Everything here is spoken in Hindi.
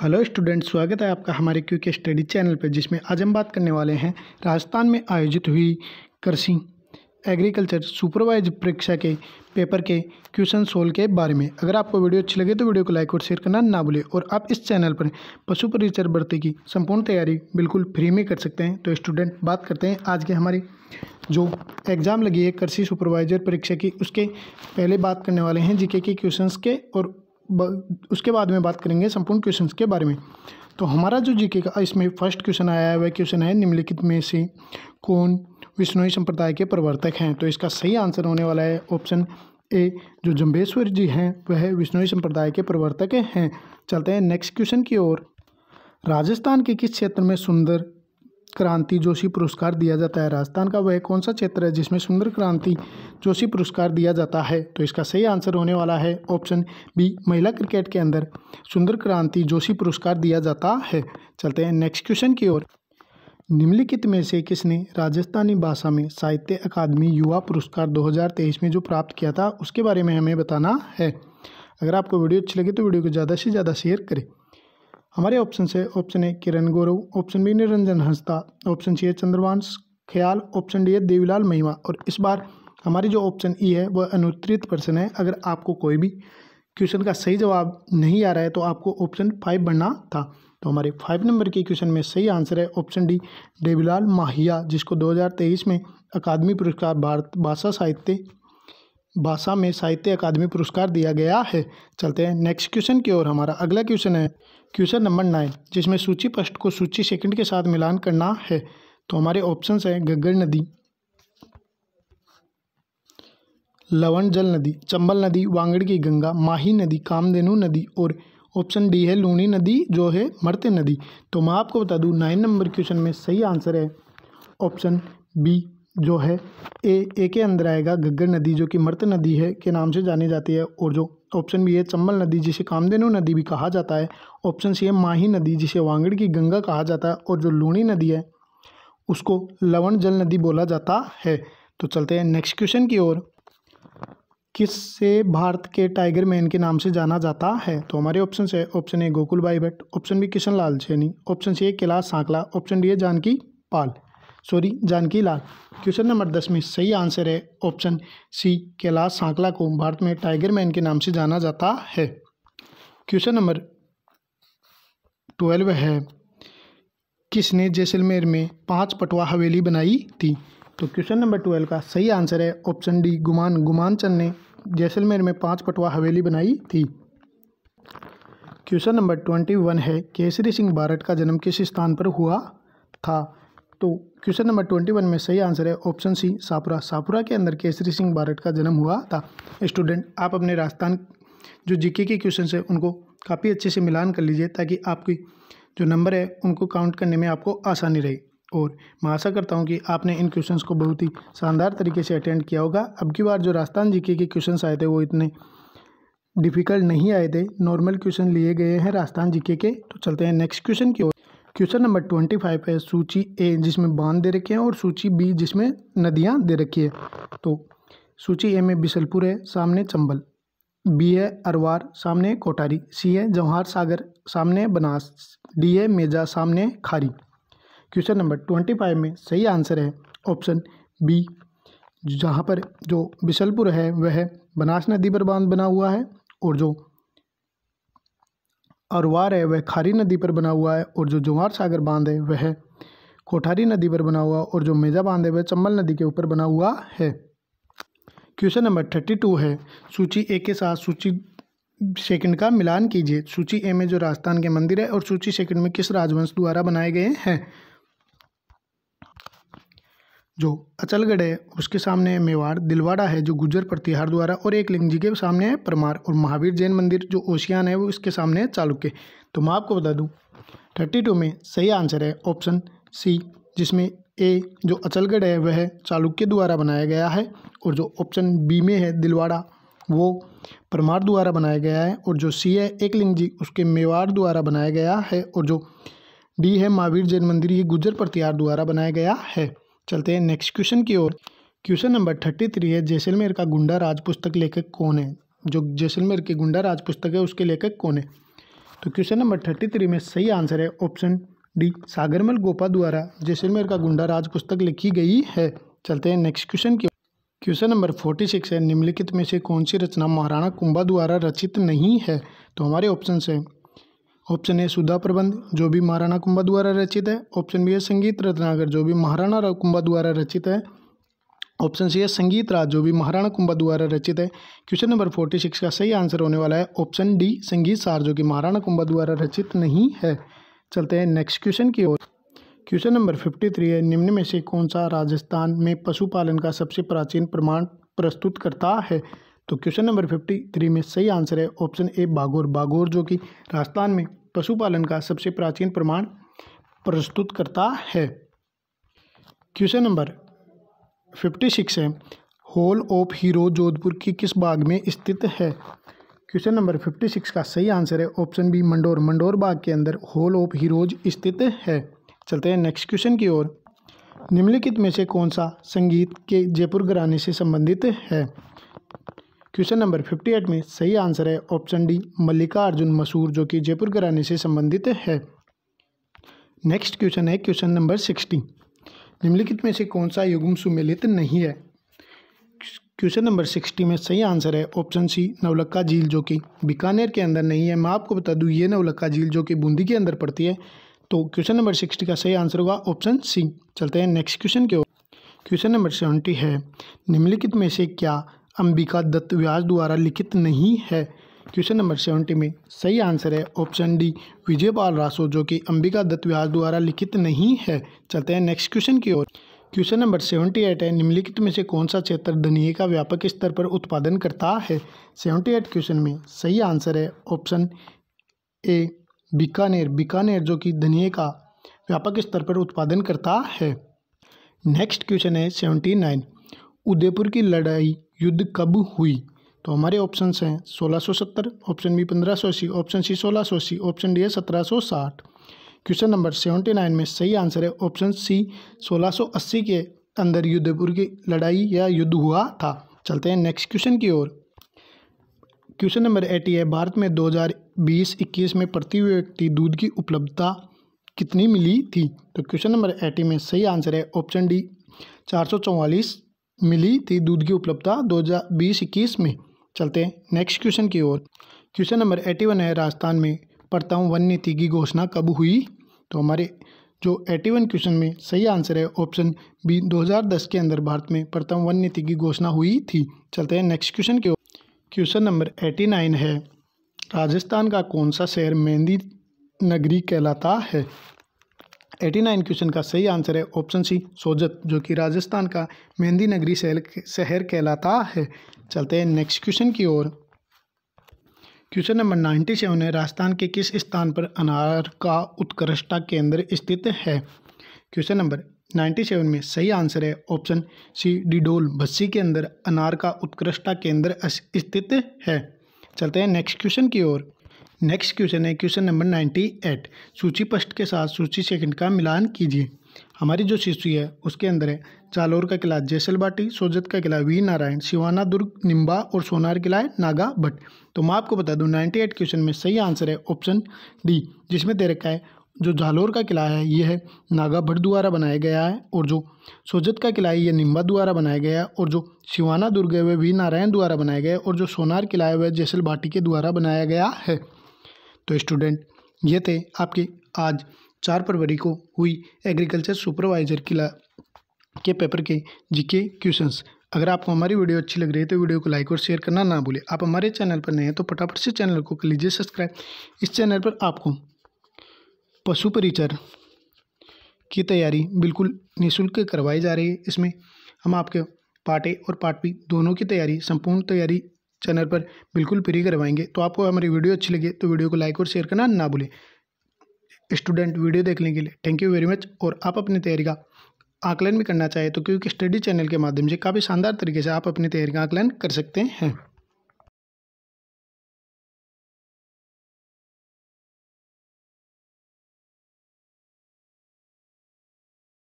हेलो स्टूडेंट स्वागत है आपका हमारे क्यू के स्टडी चैनल पर जिसमें आज हम बात करने वाले हैं राजस्थान में आयोजित हुई कृषि एग्रीकल्चर सुपरवाइज परीक्षा के पेपर के क्वेश्चन सोल्व के बारे में अगर आपको वीडियो अच्छी लगे तो वीडियो को लाइक और शेयर करना ना भूलें और आप इस चैनल पर पशु परिचर भर्ती की संपूर्ण तैयारी बिल्कुल फ्री में कर सकते हैं तो स्टूडेंट बात करते हैं आज के हमारी जो एग्ज़ाम लगी है कृषि सुपरवाइजर परीक्षा की उसके पहले बात करने वाले हैं जीके के क्वेश्चंस के और उसके बाद में बात करेंगे संपूर्ण क्वेश्चन के बारे में तो हमारा जो जीके का इसमें फर्स्ट क्वेश्चन आया है वह क्वेश्चन है निम्नलिखित में से कौन विष्णुई संप्रदाय के प्रवर्तक हैं तो इसका सही आंसर होने वाला है ऑप्शन ए जो जम्बेश्वर जी हैं वह विष्णुई संप्रदाय के प्रवर्तक हैं चलते हैं नेक्स्ट क्वेश्चन की ओर राजस्थान के किस क्षेत्र में सुंदर क्रांति जोशी पुरस्कार दिया जाता है राजस्थान का वह कौन सा क्षेत्र है जिसमें सुंदर क्रांति जोशी पुरस्कार दिया जाता है तो इसका सही आंसर होने वाला है ऑप्शन बी महिला क्रिकेट के अंदर सुंदर क्रांति जोशी पुरस्कार दिया जाता है चलते हैं नेक्स्ट क्वेश्चन की ओर निम्नलिखित में से किसने राजस्थानी भाषा में साहित्य अकादमी युवा पुरस्कार 2023 में जो प्राप्त किया था उसके बारे में हमें बताना है अगर आपको वीडियो अच्छी लगी तो वीडियो को ज़्यादा से ज़्यादा शेयर करें हमारे ऑप्शन से option A Kiran Gaurav option B Niranjan हंसता ऑप्शन सी है चंद्रवंश ख्याल ऑप्शन डी है देवीलाल महिमा और इस बार हमारी जो ऑप्शन ई e है वह अनुत्तरित प्रश्न है अगर आपको कोई भी क्वेश्चन का सही जवाब नहीं आ रहा है तो आपको ऑप्शन फाइव बनना था तो हमारे फाइव नंबर के क्वेश्चन में सही आंसर है ऑप्शन डी देवीलाल माहिया जिसको 2023 में अकादमी पुरस्कार भारत भाषा साहित्य भाषा में साहित्य अकादमी पुरस्कार दिया गया है चलते हैं नेक्स्ट क्वेश्चन की ओर हमारा अगला क्वेश्चन है क्वेश्चन नंबर नाइन जिसमें सूची फर्स्ट को सूची सेकंड के साथ मिलान करना है तो हमारे ऑप्शंस हैं गग्गर नदी लवण जल नदी चंबल नदी वांगड़ की गंगा माही नदी कामधेनु नदी और ऑप्शन डी है लूणी नदी जो है मरते नदी तो मैं आपको बता दूं नाइन नंबर क्वेश्चन में सही आंसर है ऑप्शन बी जो है ए ए के अंदर आएगा गग्गर नदी जो कि मर्त नदी है के नाम से जानी जाती है और जो ऑप्शन बी है चम्बल नदी जिसे कामधेनु नदी भी कहा जाता है ऑप्शन सी है माही नदी जिसे वांगड़ की गंगा कहा जाता है और जो लूणी नदी है उसको लवण जल नदी बोला जाता है तो चलते हैं नेक्स्ट क्वेश्चन की ओर किस से भारत के टाइगर मैन के नाम से जाना जाता है तो हमारे ऑप्शन है option A Gokul bhai Bhatt option B Kishan Lal Saini option C है कैलाश सांकला ऑप्शन डी है Janaki Pal sorry Janaki Lal question number दस में सही आंसर है ऑप्शन सी कैलाश सांकला को भारत में टाइगर मैन के नाम से जाना जाता है क्वेश्चन नंबर ट्वेल्व है किसने जैसलमेर में पांच पटवा हवेली बनाई थी तो क्वेश्चन नंबर ट्वेल्व का सही आंसर है ऑप्शन डी गुमान गुमान चंद ने जैसलमेर में पांच पटवा हवेली बनाई थी क्वेश्चन नंबर ट्वेंटी वन है केसरी सिंह भारत का जन्म किस स्थान पर हुआ था तो क्वेश्चन नंबर ट्वेंटी वन में सही आंसर है ऑप्शन सी सापुरा सापुरा के अंदर केसरी सिंह बारट का जन्म हुआ था स्टूडेंट आप अपने राजस्थान जो जीके के क्वेश्चन है उनको काफ़ी अच्छे से मिलान कर लीजिए ताकि आपकी जो नंबर है उनको काउंट करने में आपको आसानी रहे और मैं आशा करता हूँ कि आपने इन क्वेश्चन को बहुत ही शानदार तरीके से अटेंड किया होगा अब की बार जो राजस्थान जीके के क्वेश्चन आए थे वो इतने डिफ़िकल्ट नहीं आए थे नॉर्मल क्वेश्चन लिए गए हैं राजस्थान जीके के तो चलते हैं नेक्स्ट क्वेश्चन की ओर क्वेश्चन नंबर ट्वेंटी फाइव है सूची ए जिसमें बांध दे रखे हैं और सूची बी जिसमें नदियाँ दे रखी है तो सूची ए में बिसलपुर है सामने चंबल बी है अरवार सामने कोटारी सी है जवाहर सागर सामने बनास डी है मेजा सामने खारी क्वेश्चन नंबर ट्वेंटी फाइव में सही आंसर है ऑप्शन बी जहाँ पर जो बिसलपुर है वह बनास नदी पर बांध बना हुआ है और जो अरवार है वह खारी नदी पर बना हुआ है और जो जवार सागर बांध है वह कोठारी नदी पर बना हुआ और जो मेजा बांध है वह चंबल नदी के ऊपर बना हुआ है क्वेश्चन नंबर थर्टी टू है सूची ए के साथ सूची सेकंड का मिलान कीजिए सूची ए में जो राजस्थान के मंदिर है और सूची सेकंड में किस राजवंश द्वारा बनाए गए हैं जो अचलगढ़ है उसके सामने है मेवाड़ दिलवाड़ा है जो गुजर प्रतिहार द्वारा और एक लिंग जी के सामने है परमार और महावीर जैन मंदिर जो ओशियान है वो इसके सामने है चालुक्य तो मैं आपको बता दूँ थर्टी टू में सही आंसर है ऑप्शन सी जिसमें ए जो अचलगढ़ है वह चालुक्य द्वारा बनाया गया है और जो ऑप्शन बी में है दिलवाड़ा वो परमार द्वारा बनाया गया है और जो सी है लिंग जी उसके मेवाड़ द्वारा बनाया गया है और जो डी है महावीर जैन मंदिर ये गुजर प्रतिहार द्वारा बनाया गया है चलते हैं नेक्स्ट क्वेश्चन की ओर क्वेश्चन नंबर थर्टी थ्री है जैसलमेर का गुंडा राज पुस्तक लेखक कौन है जो जैसलमेर की गुंडा राज पुस्तक है उसके लेखक कौन है तो क्वेश्चन नंबर थर्टी थ्री में सही आंसर है ऑप्शन डी सागरमल गोपा द्वारा जैसलमेर का गुंडा राज पुस्तक लिखी गई है चलते हैं नेक्स्ट क्वेश्चन की क्वेश्चन नंबर फोर्टी सिक्स है निम्नलिखित में से कौन सी रचना महाराणा कुंभा द्वारा रचित नहीं है तो हमारे ऑप्शन है ऑप्शन ए सुधा प्रबंध जो भी महाराणा कुंभा द्वारा रचित है ऑप्शन बी है संगीत रत्नागर जो भी महाराणा कुंभा द्वारा रचित है ऑप्शन सी है संगीत राज जो भी महाराणा कुंभा द्वारा रचित है क्वेश्चन नंबर फोर्टी सिक्स का सही आंसर होने वाला है ऑप्शन डी संगीत सार जो कि महाराणा कुंभा द्वारा रचित नहीं है चलते हैं नेक्स्ट क्वेश्चन की ओर क्वेश्चन नंबर फिफ्टी थ्री है निम्न में से कौन सा राजस्थान में पशुपालन का सबसे प्राचीन प्रमाण प्रस्तुत करता है तो क्वेश्चन नंबर फिफ्टी थ्री में सही आंसर है ऑप्शन ए बागोर बागोर जो कि राजस्थान में पशुपालन का सबसे प्राचीन प्रमाण प्रस्तुत करता है क्वेश्चन नंबर फिफ्टी सिक्स है हॉल ऑफ हीरो जोधपुर के किस बाग में स्थित है क्वेश्चन नंबर फिफ्टी सिक्स का सही आंसर है ऑप्शन बी मंडोर मंडोर बाग के अंदर हॉल ऑफ हीरोज स्थित है चलते हैं नेक्स्ट क्वेश्चन की ओर निम्नलिखित में से कौन सा संगीत के जयपुर घराने से संबंधित है क्वेश्चन नंबर 58 में सही आंसर है ऑप्शन डी मल्लिका अर्जुन मसूर जो कि जयपुर घराने से संबंधित है नेक्स्ट क्वेश्चन है क्वेश्चन नंबर सिक्सटी निम्नलिखित में से कौन सा युग्म सुमेलित नहीं है क्वेश्चन नंबर सिक्सटी में सही आंसर है ऑप्शन सी नवलक्का झील जो कि बीकानेर के अंदर नहीं है मैं आपको बता दूँ ये नवलक्का झील जो कि बूंदी के अंदर पड़ती है तो क्वेश्चन नंबर सिक्सटी का सही आंसर होगा ऑप्शन सी चलते हैं नेक्स्ट क्वेश्चन के क्वेश्चन नंबर सेवेंटी है निम्नलिखित में से क्या अंबिका दत्त व्यास द्वारा लिखित नहीं है क्वेश्चन नंबर सेवेंटी में सही आंसर है ऑप्शन डी विजय पाल रासो जो कि अंबिका दत्त व्यास द्वारा लिखित नहीं है चलते हैं नेक्स्ट क्वेश्चन की ओर क्वेश्चन नंबर सेवेंटी एट है निम्नलिखित में से कौन सा क्षेत्र धनिए का व्यापक स्तर पर उत्पादन करता है सेवेंटी एट क्वेश्चन में सही आंसर है ऑप्शन ए बीकानेर बीकानेर जो कि धनिए का व्यापक स्तर पर उत्पादन करता है नेक्स्ट क्वेश्चन है सेवेंटी नाइन उदयपुर की लड़ाई युद्ध कब हुई तो हमारे ऑप्शन हैं 1670 ऑप्शन बी 1580 ऑप्शन सी सोलह ऑप्शन डी है सत्रह क्वेश्चन नंबर 79 में सही आंसर है ऑप्शन सी 1680 के अंदर युद्धपुर की लड़ाई या युद्ध हुआ था चलते हैं नेक्स्ट क्वेश्चन की ओर क्वेश्चन नंबर एटी है भारत में 2020-21 में प्रति व्यक्ति दूध की उपलब्धता कितनी मिली थी तो क्वेश्चन नंबर एटी में सही आंसर है ऑप्शन डी चार मिली थी दूध की उपलब्धता दो में चलते हैं नेक्स्ट क्वेश्चन की ओर क्वेश्चन नंबर एटी वन है राजस्थान में प्रथम वन नीति की घोषणा कब हुई तो हमारे जो एटी वन क्वेश्चन में सही आंसर है ऑप्शन बी 2010 के अंदर भारत में प्रथम वन्य नीति की घोषणा हुई थी चलते हैं नेक्स्ट क्वेश्चन के क्वेश्चन नंबर एटी नाइन है राजस्थान का कौन सा शहर मेहंदी नगरी कहलाता है एटी नाइन क्वेश्चन का सही आंसर है ऑप्शन सी सोजत जो कि राजस्थान का मेहंदी नगरी शहर शहर कहलाता है चलते हैं नेक्स्ट क्वेश्चन की ओर क्वेश्चन नंबर नाइन्टी सेवन है राजस्थान के किस स्थान पर अनार का उत्कृष्टता केंद्र स्थित है क्वेश्चन नंबर नाइन्टी सेवन में सही आंसर है ऑप्शन सी डिडोल बस्सी के अंदर अनार का उत्कृष्टता केंद्र स्थित है चलते हैं नेक्स्ट क्वेश्चन की ओर नेक्स्ट क्वेश्चन है क्वेश्चन नंबर नाइन्टी एट सूची फर्स्ट के साथ सूची सेकंड का मिलान कीजिए हमारी जो शिशु है उसके अंदर है चालोर का किला जैसलबाटी सोजत का किला वी नारायण शिवाना दुर्ग निम्बा और सोनार किला है नागा भट्ट तो मैं आपको बता दूं नाइन्टी एट क्वेश्चन में सही आंसर है ऑप्शन डी जिसमें दे रखा है जो जालोर का किला है यह है नागा भट्ट द्वारा बनाया गया है और जो सोजत का किला है यह निम्बा द्वारा बनाया गया है और जो शिवाना दुर्ग है वह वी नारायण द्वारा बनाया गया है और जो सोनार किला है वह जैसल के द्वारा बनाया गया है तो स्टूडेंट ये थे आपके आज चार फरवरी को हुई एग्रीकल्चर सुपरवाइजर की के पेपर के जीके क्वेश्चंस अगर आपको हमारी वीडियो अच्छी लग रही है तो वीडियो को लाइक और शेयर करना ना भूलें आप हमारे चैनल पर नए हैं तो फटाफट से चैनल को कर लीजिए सब्सक्राइब इस चैनल पर आपको पशु परिचर की तैयारी बिल्कुल निःशुल्क करवाई जा रही है इसमें हम आपके पार्ट ए और पार्ट बी दोनों की तैयारी संपूर्ण तैयारी चैनल पर बिल्कुल फ्री करवाएंगे तो आपको हमारी वीडियो अच्छी लगी तो वीडियो को लाइक और शेयर करना ना भूलें स्टूडेंट वीडियो देखने के लिए थैंक यू वेरी मच और आप अपनी तैयारी का आकलन भी करना चाहें तो क्योंकि स्टडी चैनल के माध्यम से काफ़ी शानदार तरीके से आप अपनी तैयारी का आकलन कर सकते हैं